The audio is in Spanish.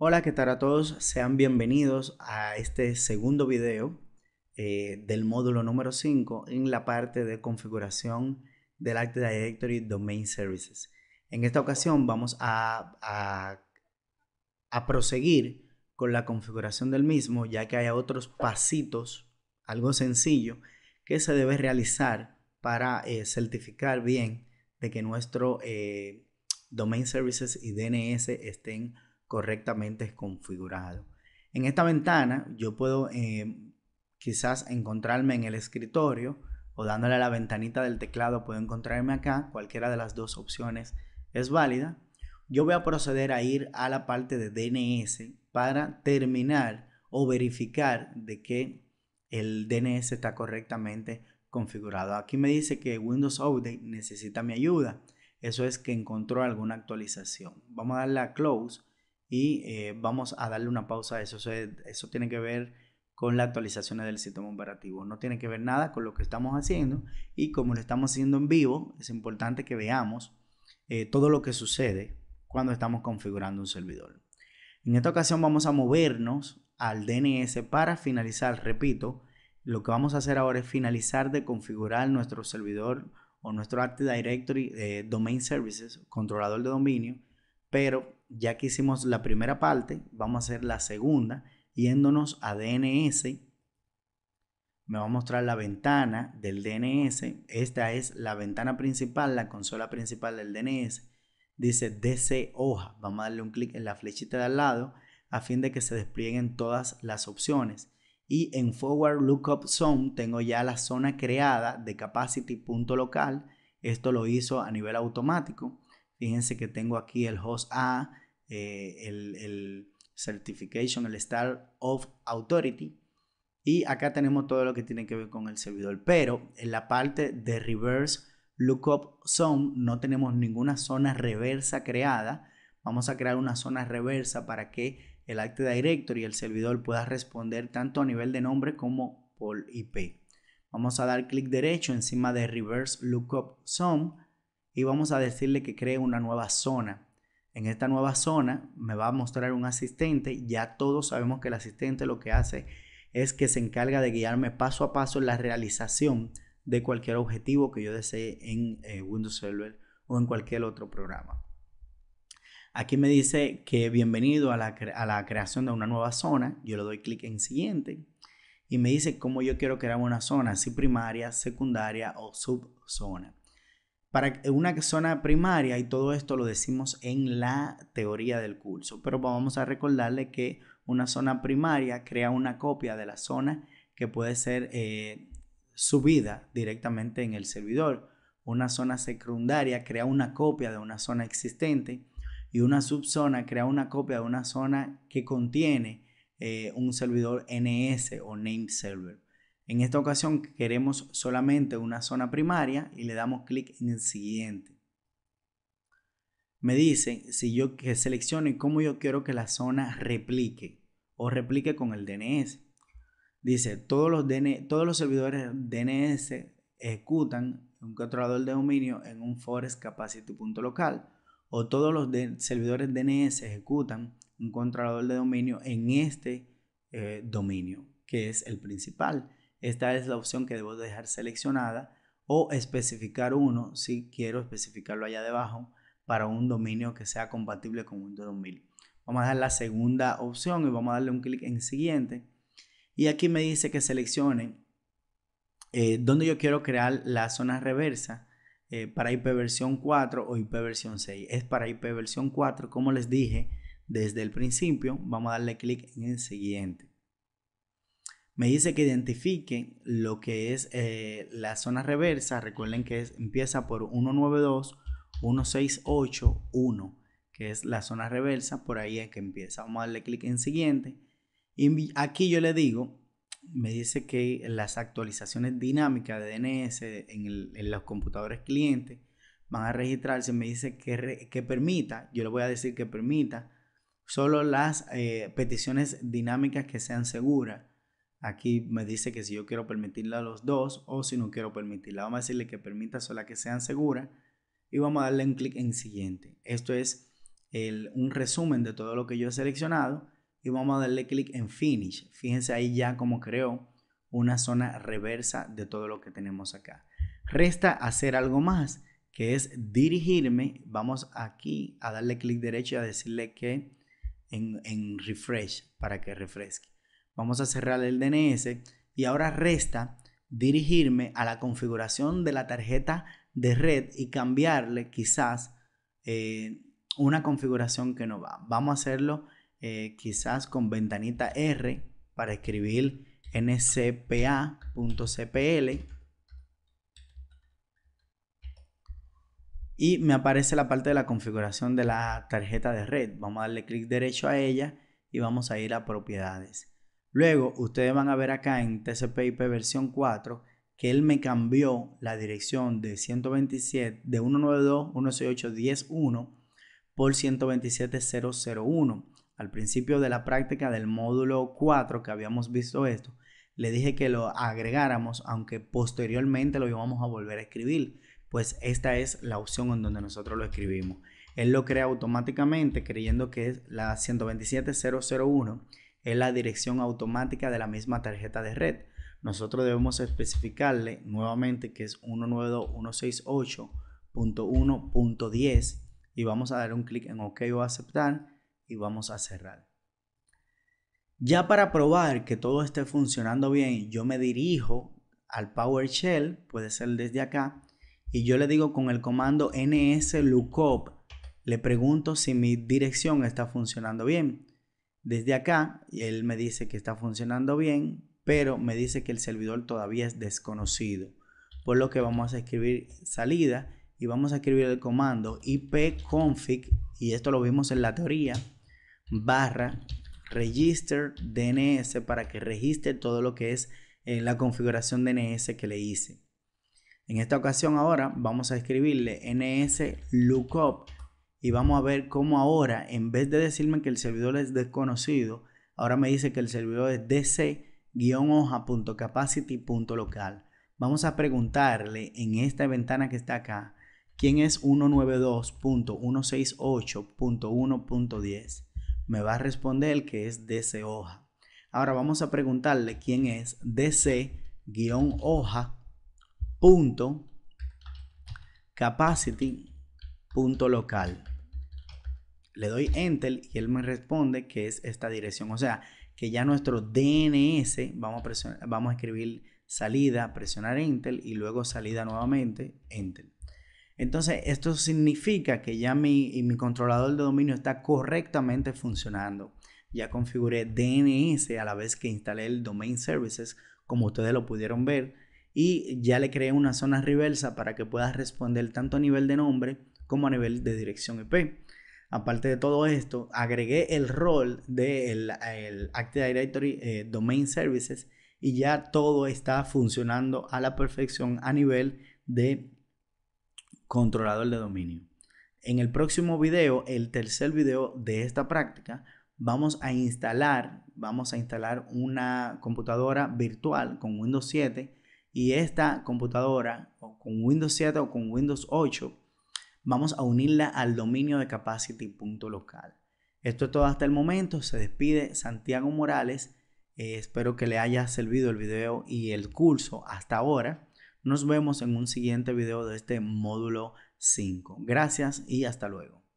Hola, ¿qué tal a todos? Sean bienvenidos a este segundo video eh, del módulo número 5 en la parte de configuración del Active Directory Domain Services. En esta ocasión vamos a, a, proseguir con la configuración del mismo, ya que hay otros pasitos, algo sencillo, que se debe realizar para eh, certificar bien de que nuestro eh, Domain Services y DNS estén correctamente configurado. En esta ventana yo puedo eh, quizás encontrarme en el escritorio o dándole a la ventanita del teclado puedo encontrarme acá. Cualquiera de las dos opciones es válida. Yo voy a proceder a ir a la parte de DNS para terminar o verificar de que el DNS está correctamente configurado. Aquí me dice que Windows Update necesita mi ayuda. Eso es que encontró alguna actualización. Vamos a darle a Close y eh, vamos a darle una pausa a eso. Eso, tiene que ver con la actualización del sistema operativo. No tiene que ver nada con lo que estamos haciendo y como lo estamos haciendo en vivo, es importante que veamos eh, todo lo que sucede cuando estamos configurando un servidor. En esta ocasión vamos a movernos al DNS para finalizar, repito, lo que vamos a hacer ahora es finalizar de configurar nuestro servidor o nuestro Active Directory eh, Domain Services, controlador de dominio, pero ya que hicimos la primera parte, vamos a hacer la segunda yéndonos a DNS. Me va a mostrar la ventana del DNS. Esta es la ventana principal, la consola principal del DNS. Dice DC hoja. Vamos a darle un clic en la flechita de al lado a fin de que se desplieguen todas las opciones. Y en Forward Lookup Zone tengo ya la zona creada de capacity.local. Esto lo hizo a nivel automático. Fíjense que tengo aquí el host A, eh, el, certification, el start of authority. Y acá tenemos todo lo que tiene que ver con el servidor. Pero en la parte de reverse lookup zone no tenemos ninguna zona reversa creada. Vamos a crear una zona reversa para que el Active Directory y el servidor pueda responder tanto a nivel de nombre como por IP. Vamos a dar clic derecho encima de reverse lookup zone y vamos a decirle que cree una nueva zona. En esta nueva zona me va a mostrar un asistente. Ya todos sabemos que el asistente lo que hace es que se encarga de guiarme paso a paso en la realización de cualquier objetivo que yo desee en eh, Windows Server o en cualquier otro programa. Aquí me dice que bienvenido a la, a la creación de una nueva zona. Yo le doy clic en siguiente y me dice cómo yo quiero crear una zona, si primaria, secundaria o subzona para una zona primaria y todo esto lo decimos en la teoría del curso, pero vamos a recordarle que una zona primaria crea una copia de la zona que puede ser eh, subida directamente en el servidor. Una zona secundaria crea una copia de una zona existente y una subzona crea una copia de una zona que contiene eh, un servidor NS o Name Server. En esta ocasión queremos solamente una zona primaria y le damos clic en el siguiente. Me dice si yo que seleccione cómo yo quiero que la zona replique o replique con el DNS. Dice, todos los, todos los servidores DNS ejecutan un controlador de dominio en un forest capacity local o todos los servidores DNS ejecutan un controlador de dominio en este eh, dominio, que es el principal. Esta es la opción que debo dejar seleccionada o especificar uno si quiero especificarlo allá debajo para un dominio que sea compatible con Windows 2000. Vamos a dar la segunda opción y vamos a darle un clic en siguiente. Y aquí me dice que seleccione eh, donde yo quiero crear la zona reversa eh, para IP versión 4 o IP versión 6. Es para IP versión 4, como les dije desde el principio. Vamos a darle clic en el siguiente me dice que identifique lo que es eh, la zona reversa. Recuerden que empieza por 192, 1681 que es la zona reversa. Por ahí es que empieza. Vamos a darle clic en siguiente. Y aquí yo le digo, me dice que las actualizaciones dinámicas de DNS en, los computadores clientes van a registrarse. Me dice que, que permita, yo le voy a decir que permita solo las eh, peticiones dinámicas que sean seguras Aquí me dice que si yo quiero permitirla a los dos o si no quiero permitirla. Vamos a decirle que permita solo que sean seguras y vamos a darle un clic en siguiente. Esto es un resumen de todo lo que yo he seleccionado y vamos a darle clic en finish. Fíjense ahí ya como creo una zona reversa de todo lo que tenemos acá. Resta hacer algo más que es dirigirme. Vamos aquí a darle clic derecho y a decirle que en refresh para que refresque. Vamos a cerrar el DNS y ahora resta dirigirme a la configuración de la tarjeta de red y cambiarle quizás eh, una configuración que no va. Vamos a hacerlo eh, quizás con ventanita R para escribir ncpa.cpl y me aparece la parte de la configuración de la tarjeta de red. Vamos a darle clic derecho a ella y vamos a ir a propiedades. Luego ustedes van a ver acá en TCP IP versión 4 que él me cambió la dirección de 127 de 192.168.10.1 por 127.001. Al principio de la práctica del módulo 4 que habíamos visto esto, le dije que lo agregáramos, aunque posteriormente lo íbamos a volver a escribir, pues esta es la opción en donde nosotros lo escribimos. Él lo crea automáticamente creyendo que es la 127.001 es la dirección automática de la misma tarjeta de red. Nosotros debemos especificarle nuevamente que es 192.168.1.10 y vamos a dar un clic en OK o aceptar y vamos a cerrar. Ya para probar que todo esté funcionando bien, yo me dirijo al PowerShell, puede ser desde acá, y yo le digo con el comando nslookup, le pregunto si mi dirección está funcionando bien. Desde acá, él me dice que está funcionando bien, pero me dice que el servidor todavía es desconocido. Por lo que vamos a escribir salida y vamos a escribir el comando ipconfig, y esto lo vimos en la teoría, barra register DNS para que registre todo lo que es eh, la configuración DNS que le hice. En esta ocasión ahora vamos a escribirle ns lookup y vamos a ver cómo ahora, en vez de decirme que el servidor es desconocido, ahora me dice que el servidor es dc-hoja.capacity.local. Vamos a preguntarle en esta ventana que está acá, ¿quién es 192.168.1.10? Me va a responder que es dc hoja. Ahora vamos a preguntarle quién es dc-hoja.capacity.local le doy enter y él me responde que es esta dirección. O sea, que ya nuestro DNS, vamos a, vamos a escribir salida, presionar enter y luego salida nuevamente, enter. Entonces, esto significa que ya mi, y mi controlador de dominio está correctamente funcionando. Ya configuré DNS a la vez que instalé el Domain Services, como ustedes lo pudieron ver, y ya le creé una zona reversa para que pueda responder tanto a nivel de nombre como a nivel de dirección IP. E aparte de todo esto, agregué el rol del Active Directory eh, Domain Services y ya todo está funcionando a la perfección a nivel de controlador de dominio. En el próximo video, el tercer video de esta práctica, vamos a instalar, vamos a instalar una computadora virtual con Windows 7 y esta computadora con Windows 7 o con Windows 8 vamos a unirla al dominio de capacity.local. Esto es todo hasta el momento. Se despide Santiago Morales. Eh, espero que le haya servido el video y el curso hasta ahora. Nos vemos en un siguiente video de este módulo 5. Gracias y hasta luego.